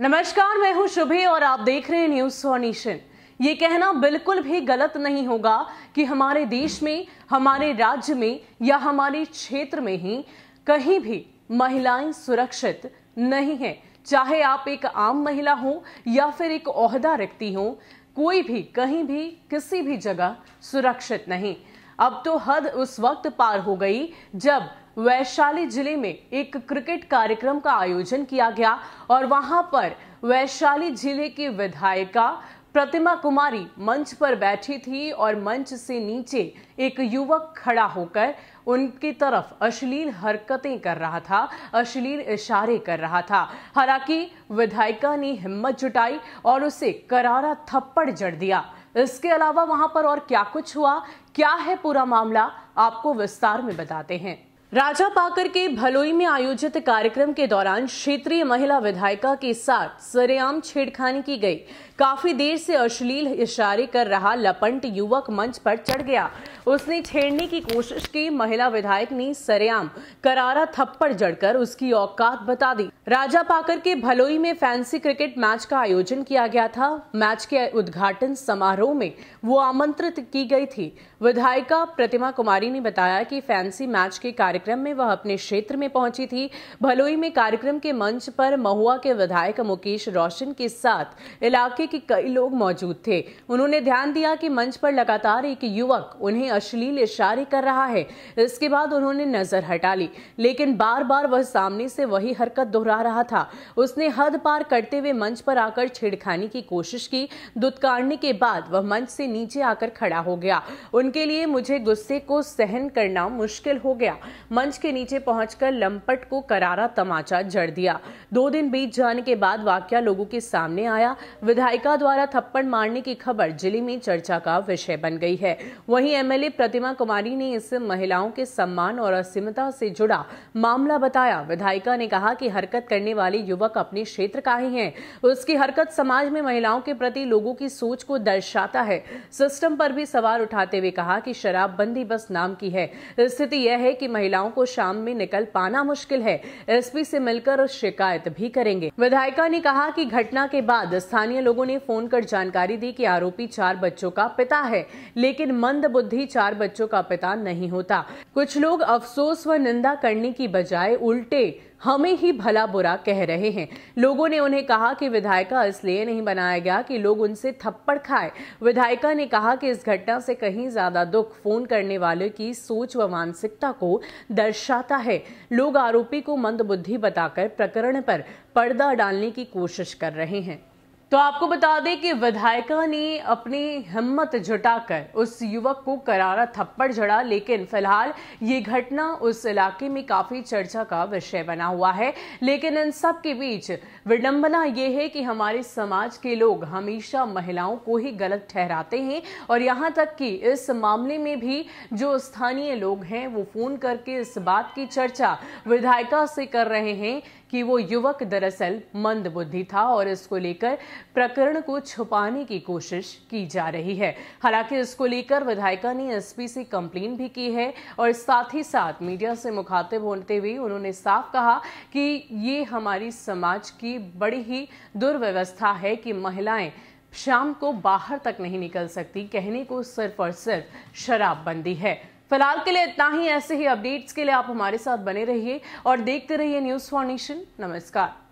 नमस्कार मैं हूं शुभे और आप देख रहे हैं न्यूज सोनेशन ये कहना बिल्कुल भी गलत नहीं होगा कि हमारे देश में हमारे राज्य में या हमारे क्षेत्र में ही कहीं भी महिलाएं सुरक्षित नहीं है चाहे आप एक आम महिला हो या फिर एक ओहदा रखती हो कोई भी कहीं भी किसी भी जगह सुरक्षित नहीं अब तो हद उस वक्त पार हो गई जब वैशाली जिले में एक क्रिकेट कार्यक्रम का आयोजन किया गया और वहां पर वैशाली जिले की विधायिका प्रतिमा कुमारी मंच पर बैठी थी और मंच से नीचे एक युवक खड़ा होकर उनकी तरफ अश्लील हरकतें कर रहा था अश्लील इशारे कर रहा था हालांकि विधायिका ने हिम्मत जुटाई और उसे करारा थप्पड़ जड़ दिया इसके अलावा वहां पर और क्या कुछ हुआ क्या है पूरा मामला आपको विस्तार में बताते हैं राजा पाकर के भलोई में आयोजित कार्यक्रम के दौरान क्षेत्रीय महिला विधायिका के साथ सरेआम छेड़खानी की गई काफी देर से अश्लील इशारे कर रहा लपंट युवक मंच पर चढ़ गया उसने छेड़ने की कोशिश की महिला विधायक ने सरेआम करारा थप्पड़ जड़कर उसकी औकात बता दी राजा पाकर के भलोई में फैंसी क्रिकेट मैच का आयोजन किया गया था मैच के उद्घाटन समारोह में वो आमंत्रित की गई थी विधायिका प्रतिमा कुमारी ने बताया कि फैंसी मैच के कार्यक्रम में वह अपने क्षेत्र में पहुंची थी भलोई में कार्यक्रम के मंच पर महुआ के विधायक मुकेश रोशन के साथ इलाके के कई लोग मौजूद थे उन्होंने ध्यान दिया कि मंच पर लगातार एक युवक उन्हें अश्लील इशारे कर रहा है इसके बाद उन्होंने नजर हटा ली लेकिन बार बार वह सामने से वही हरकत दोहरा गा रहा था उसने हद पार करते हुए मंच पर आकर छेड़खानी की कोशिश की दुत्कारने के बाद वह मंच से नीचे आकर खड़ा हो गया उनके लिए मुझे गुस्से को सहन करना मुश्किल हो गया मंच के नीचे पहुंचकर लंपट को करारा तमाचा जड़ दिया दो दिन बीत जाने के बाद वाक्य लोगों के सामने आया विधायिका द्वारा थप्पड़ मारने की खबर जिले में चर्चा का विषय बन गई है वहीं एमएलए प्रतिमा कुमारी ने इस महिलाओं के सम्मान और असीमता से जुड़ा मामला बताया विधायिका ने कहा कि हरकत मेहनत करने वाले युवक अपने क्षेत्र का ही है उसकी हरकत समाज में महिलाओं के प्रति लोगों की सोच को दर्शाता है सिस्टम पर भी सवाल उठाते हुए कहा कि शराबबंदी बस नाम की है स्थिति यह है कि महिलाओं को शाम में निकल पाना मुश्किल है एसपी से मिलकर शिकायत भी करेंगे विधायिका ने कहा कि घटना के बाद स्थानीय लोगों ने फोन कर जानकारी दी कि आरोपी चार बच्चों का पिता है लेकिन मंद बुद्धि चार बच्चों का पिता नहीं होता कुछ लोग अफसोस व निंदा करने की बजाय उल्टे हमें ही भला बुरा कह रहे हैं लोगों ने उन्हें कहा कि विधायिका इसलिए नहीं बनाया गया कि लोग उनसे थप्पड़ खाए विधायिका ने कहा कि इस घटना से कहीं ज्यादा दुख फोन करने वाले की सोच व मानसिकता को दर्शाता है लोग आरोपी को मंदबुद्धि बताकर प्रकरण पर पर्दा डालने की कोशिश कर रहे हैं तो आपको बता दें कि विधायिका ने अपनी हिम्मत जुटाकर उस युवक को करारा थप्पड़ जड़ा लेकिन फिलहाल ये घटना उस इलाके में काफ़ी चर्चा का विषय बना हुआ है लेकिन इन सब के बीच विडंबना ये है कि हमारे समाज के लोग हमेशा महिलाओं को ही गलत ठहराते हैं और यहाँ तक कि इस मामले में भी जो स्थानीय लोग हैं वो फ़ोन करके इस बात की चर्चा विधायिका से कर रहे हैं कि वो युवक दरअसल मंदबुद्धि था और इसको लेकर प्रकरण को छुपाने की कोशिश की जा रही है हालांकि इसको लेकर विधायिका ने एसपी से कंप्लेन भी की है और साथ ही साथ मीडिया से मुखातिब होते हुए उन्होंने साफ कहा कि ये हमारी समाज की बड़ी ही दुर्व्यवस्था है कि महिलाएं शाम को बाहर तक नहीं निकल सकती कहने को सिर्फ और सिर्फ शराबबंदी है फिलहाल के लिए इतना ही ऐसे ही अपडेट्स के लिए आप हमारे साथ बने रहिए और देखते रहिए न्यूज़ फॉर नेशन नमस्कार